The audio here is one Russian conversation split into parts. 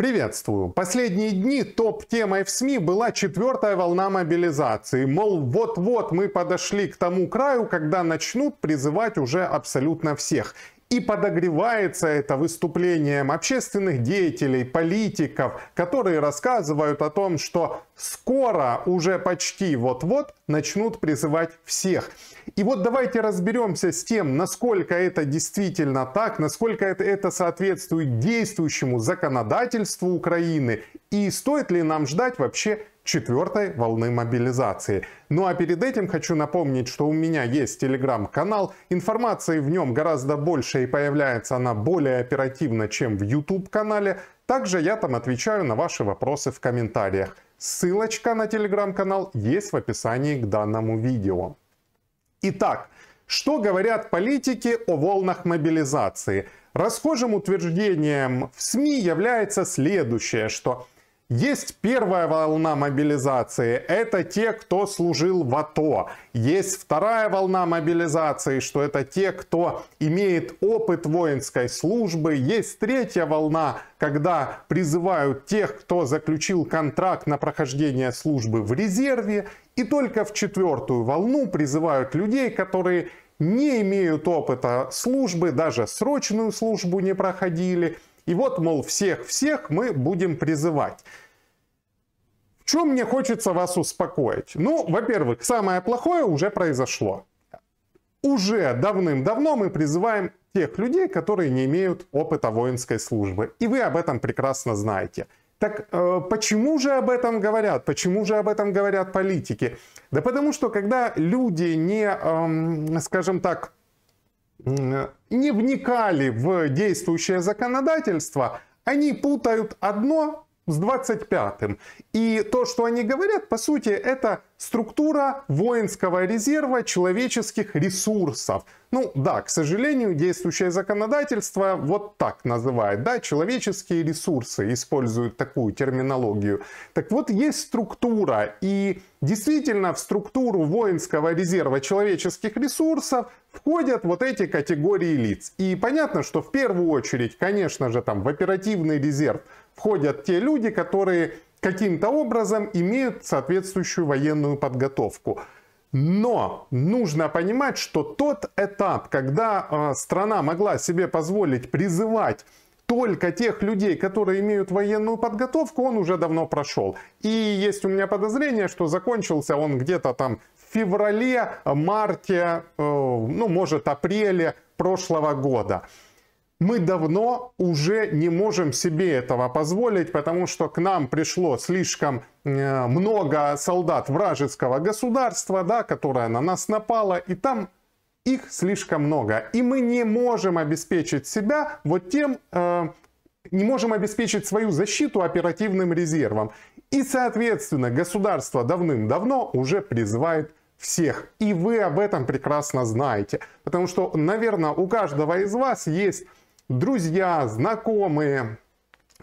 Приветствую. Последние дни топ-темой в СМИ была четвертая волна мобилизации. Мол, вот-вот мы подошли к тому краю, когда начнут призывать уже абсолютно всех. И подогревается это выступлением общественных деятелей, политиков, которые рассказывают о том, что скоро, уже почти вот-вот, начнут призывать всех. И вот давайте разберемся с тем, насколько это действительно так, насколько это, это соответствует действующему законодательству Украины и стоит ли нам ждать вообще четвертой волны мобилизации. Ну а перед этим хочу напомнить, что у меня есть телеграм-канал, информации в нем гораздо больше и появляется она более оперативно, чем в YouTube-канале. Также я там отвечаю на ваши вопросы в комментариях. Ссылочка на телеграм-канал есть в описании к данному видео. Итак, что говорят политики о волнах мобилизации? Расхожим утверждением в СМИ является следующее, что есть первая волна мобилизации, это те, кто служил в АТО. Есть вторая волна мобилизации, что это те, кто имеет опыт воинской службы. Есть третья волна, когда призывают тех, кто заключил контракт на прохождение службы в резерве. И только в четвертую волну призывают людей, которые не имеют опыта службы, даже срочную службу не проходили. И вот, мол, всех-всех мы будем призывать чем мне хочется вас успокоить? Ну, во-первых, самое плохое уже произошло. Уже давным-давно мы призываем тех людей, которые не имеют опыта воинской службы. И вы об этом прекрасно знаете. Так э, почему же об этом говорят? Почему же об этом говорят политики? Да потому что когда люди не, э, скажем так, не вникали в действующее законодательство, они путают одно с 25-м. И то, что они говорят, по сути, это структура воинского резерва человеческих ресурсов. Ну да, к сожалению, действующее законодательство вот так называет, да, человеческие ресурсы используют такую терминологию. Так вот, есть структура, и действительно в структуру воинского резерва человеческих ресурсов входят вот эти категории лиц. И понятно, что в первую очередь, конечно же, там в оперативный резерв входят те люди, которые каким-то образом имеют соответствующую военную подготовку. Но нужно понимать, что тот этап, когда а, страна могла себе позволить призывать только тех людей, которые имеют военную подготовку, он уже давно прошел. И есть у меня подозрение, что закончился он где-то там в феврале, марте, э, ну может апреле прошлого года мы давно уже не можем себе этого позволить, потому что к нам пришло слишком э, много солдат вражеского государства, да, которое на нас напало, и там их слишком много. И мы не можем обеспечить себя вот тем, э, не можем обеспечить свою защиту оперативным резервом. И, соответственно, государство давным-давно уже призывает всех. И вы об этом прекрасно знаете. Потому что, наверное, у каждого из вас есть друзья, знакомые,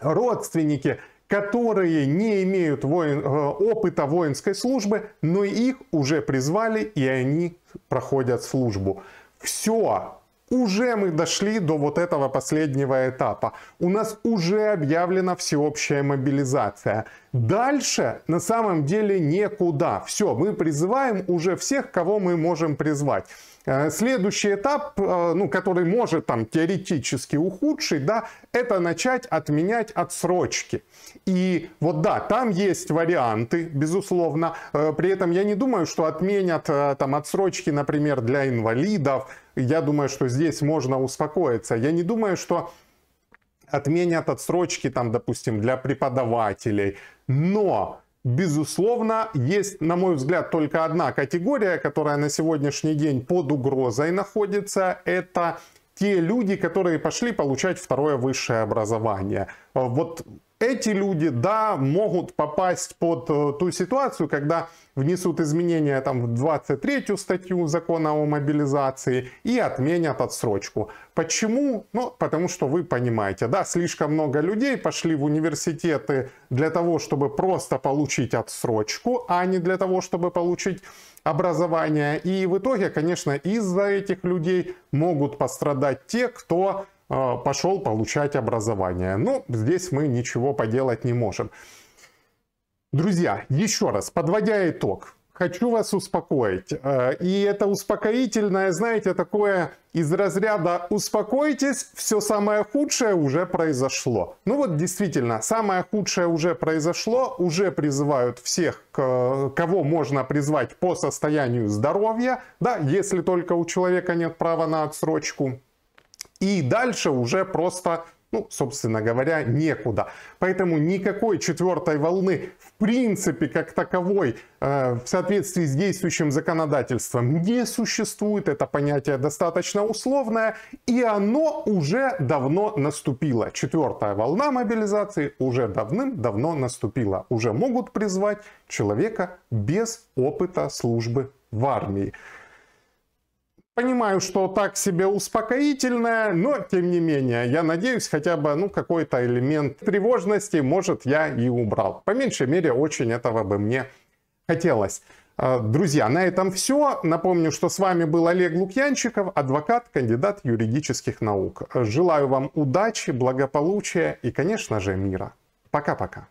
родственники, которые не имеют воин, э, опыта воинской службы, но их уже призвали и они проходят службу. Все, уже мы дошли до вот этого последнего этапа. У нас уже объявлена всеобщая мобилизация. Дальше на самом деле некуда. Все, мы призываем уже всех, кого мы можем призвать. Э, следующий этап, э, ну, который может там теоретически ухудшить, да, это начать отменять отсрочки. И вот да, там есть варианты, безусловно. Э, при этом я не думаю, что отменят там отсрочки, например, для инвалидов. Я думаю, что здесь можно успокоиться. Я не думаю, что отменят отсрочки, там, допустим, для преподавателей. Но Безусловно, есть, на мой взгляд, только одна категория, которая на сегодняшний день под угрозой находится. Это те люди, которые пошли получать второе высшее образование. Вот эти люди, да, могут попасть под э, ту ситуацию, когда внесут изменения там, в 23 статью закона о мобилизации и отменят отсрочку. Почему? Ну, потому что вы понимаете, да, слишком много людей пошли в университеты для того, чтобы просто получить отсрочку, а не для того, чтобы получить образование. И в итоге, конечно, из-за этих людей могут пострадать те, кто Э, пошел получать образование. но ну, здесь мы ничего поделать не можем. Друзья, еще раз, подводя итог, хочу вас успокоить. Э, и это успокоительное, знаете, такое из разряда «успокойтесь, все самое худшее уже произошло». Ну вот действительно, самое худшее уже произошло, уже призывают всех, кого можно призвать по состоянию здоровья, да, если только у человека нет права на отсрочку. И дальше уже просто ну, собственно говоря, некуда. Поэтому никакой четвертой волны в принципе как таковой э, в соответствии с действующим законодательством не существует. Это понятие достаточно условное и оно уже давно наступило. Четвертая волна мобилизации уже давным-давно наступила. Уже могут призвать человека без опыта службы в армии. Понимаю, что так себе успокоительное, но тем не менее, я надеюсь, хотя бы ну, какой-то элемент тревожности, может, я и убрал. По меньшей мере, очень этого бы мне хотелось. А, друзья, на этом все. Напомню, что с вами был Олег Лукьянчиков, адвокат, кандидат юридических наук. Желаю вам удачи, благополучия и, конечно же, мира. Пока-пока.